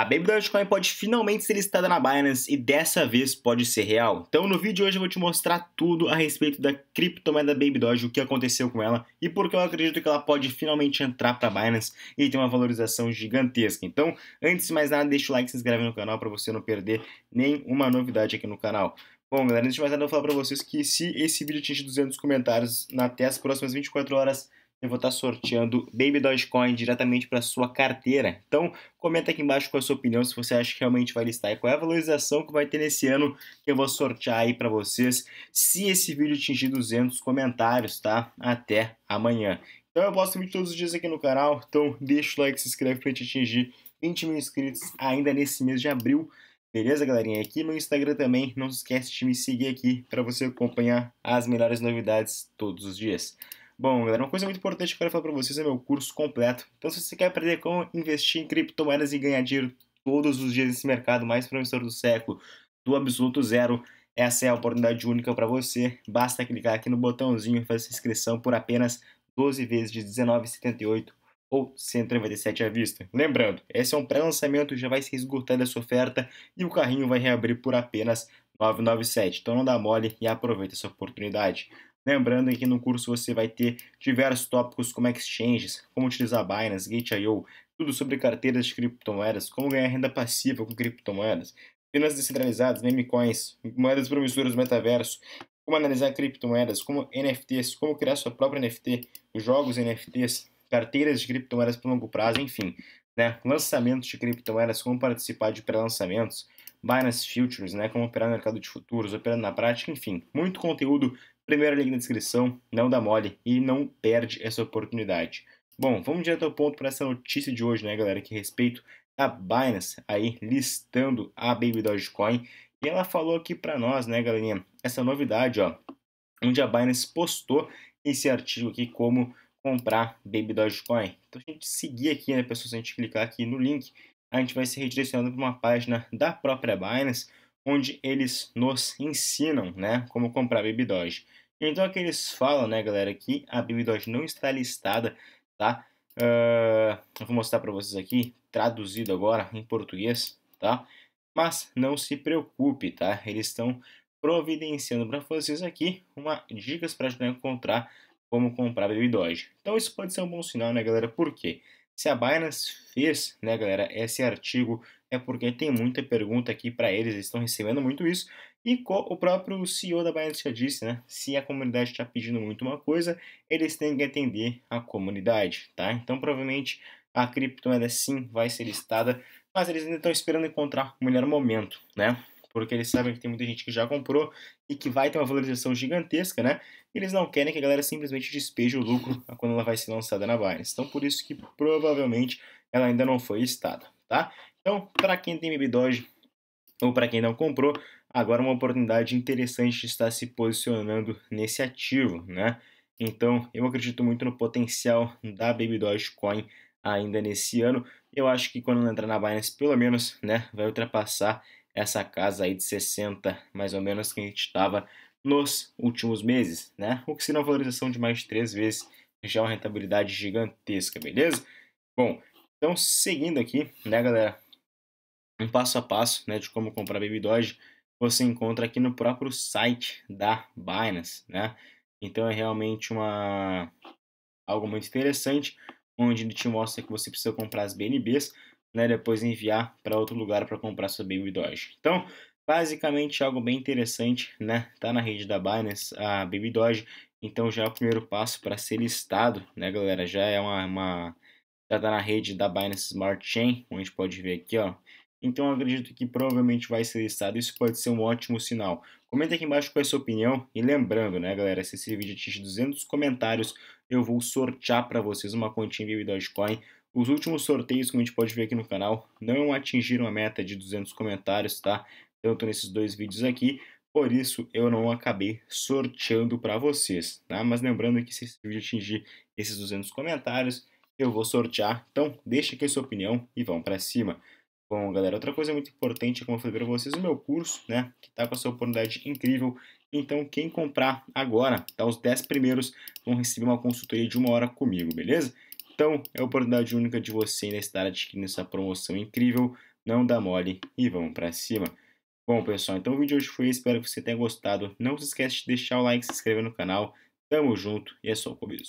A Baby Dogecoin pode finalmente ser listada na Binance e dessa vez pode ser real. Então no vídeo de hoje eu vou te mostrar tudo a respeito da criptomoeda Baby Doge, o que aconteceu com ela e por que eu acredito que ela pode finalmente entrar para a Binance e ter uma valorização gigantesca. Então, antes de mais nada, deixa o like e se inscreve no canal para você não perder nenhuma novidade aqui no canal. Bom, galera, antes de mais nada, eu vou falar para vocês que se esse vídeo atingir 200 comentários até as próximas 24 horas, eu vou estar sorteando Baby Dogecoin diretamente para sua carteira. Então, comenta aqui embaixo com é a sua opinião se você acha que realmente vai listar e qual é a valorização que vai ter nesse ano que eu vou sortear aí para vocês. Se esse vídeo atingir 200 comentários, tá? Até amanhã. Então, eu posto vídeo todos os dias aqui no canal, então deixa o like, se inscreve para gente atingir 20 mil inscritos ainda nesse mês de abril. Beleza, galerinha? Aqui no Instagram também, não se esquece de me seguir aqui para você acompanhar as melhores novidades todos os dias. Bom, galera, uma coisa muito importante que eu quero falar para vocês é meu curso completo. Então, se você quer aprender como investir em criptomoedas e ganhar dinheiro todos os dias nesse mercado mais promissor do século, do absoluto zero, essa é a oportunidade única para você. Basta clicar aqui no botãozinho e fazer sua inscrição por apenas 12 vezes de R$19,78 ou 197 à vista. Lembrando, esse é um pré-lançamento, já vai ser esgotada dessa oferta e o carrinho vai reabrir por apenas 997. Então não dá mole e aproveita essa oportunidade. Lembrando que no curso você vai ter diversos tópicos como exchanges, como utilizar Binance, Gate.io, tudo sobre carteiras de criptomoedas, como ganhar renda passiva com criptomoedas, finanças descentralizadas, meme coins, moedas promissoras do metaverso, como analisar criptomoedas, como NFTs, como criar sua própria NFT, jogos NFTs, carteiras de criptomoedas para longo prazo, enfim, né? lançamentos de criptomoedas, como participar de pré-lançamentos, Binance Futures, né? como operar no mercado de futuros, operando na prática, enfim, muito conteúdo Primeiro link na descrição, não dá mole e não perde essa oportunidade. Bom, vamos direto ao ponto para essa notícia de hoje, né, galera, que respeito a Binance aí listando a Baby Dogecoin. E ela falou aqui para nós, né, galerinha, essa novidade, ó, onde a Binance postou esse artigo aqui como comprar Baby Dogecoin. Então a gente seguir aqui, né, pessoal, se a gente clicar aqui no link, a gente vai ser redirecionado para uma página da própria Binance, onde eles nos ensinam, né, como comprar Baby Doge. Então aqui é eles falam, né, galera, que a BBDOT não está listada, tá? Uh, eu vou mostrar para vocês aqui, traduzido agora em português, tá? Mas não se preocupe, tá? Eles estão providenciando para vocês aqui uma dicas para ajudar a encontrar como comprar a Doge. Então isso pode ser um bom sinal, né, galera? Por quê? Se a Binance fez, né, galera, esse artigo é porque tem muita pergunta aqui para eles, eles estão recebendo muito isso. E o próprio CEO da Binance já disse, né? Se a comunidade está pedindo muito uma coisa, eles têm que atender a comunidade, tá? Então, provavelmente a criptomoeda sim vai ser listada, mas eles ainda estão esperando encontrar o melhor momento, né? porque eles sabem que tem muita gente que já comprou e que vai ter uma valorização gigantesca, né? Eles não querem que a galera simplesmente despeje o lucro quando ela vai ser lançada na Binance. Então, por isso que provavelmente ela ainda não foi listada, tá? Então, para quem tem Baby Doge ou para quem não comprou, agora é uma oportunidade interessante de estar se posicionando nesse ativo, né? Então, eu acredito muito no potencial da Baby Coin ainda nesse ano. Eu acho que quando ela entrar na Binance, pelo menos, né, vai ultrapassar essa casa aí de 60, mais ou menos, que a gente estava nos últimos meses, né? O que seria uma valorização de mais de três vezes, já é uma rentabilidade gigantesca, beleza? Bom, então seguindo aqui, né, galera? Um passo a passo, né, de como comprar Baby Doge, você encontra aqui no próprio site da Binance, né? Então é realmente uma algo muito interessante, onde ele te mostra que você precisa comprar as BNBs né, depois enviar para outro lugar para comprar sua Baby Doge. Então, basicamente algo bem interessante, né? Tá na rede da Binance, a Baby Doge, então já é o primeiro passo para ser listado, né, galera? Já é uma, uma já tá na rede da Binance Smart Chain, onde a gente pode ver aqui, ó. Então acredito que provavelmente vai ser listado. Isso pode ser um ótimo sinal. Comenta aqui embaixo qual é a sua opinião. E lembrando, né, galera, se esse vídeo atinge 200 comentários, eu vou sortear para vocês uma continha de Dogecoin os últimos sorteios, como a gente pode ver aqui no canal, não atingiram a meta de 200 comentários, tá? Tanto nesses dois vídeos aqui, por isso eu não acabei sorteando para vocês, tá? Mas lembrando que se esse vídeo atingir esses 200 comentários, eu vou sortear. Então, deixa aqui a sua opinião e vamos para cima. Bom, galera, outra coisa muito importante, como eu falei para vocês, o meu curso, né, que está com essa oportunidade incrível. Então, quem comprar agora, tá, os 10 primeiros vão receber uma consultoria de uma hora comigo, beleza? Então, é a oportunidade única de você ainda estar adquirindo essa promoção incrível. Não dá mole e vamos para cima. Bom, pessoal, então o vídeo de hoje foi Espero que você tenha gostado. Não se esquece de deixar o like, se inscrever no canal. Tamo junto e é só o começo.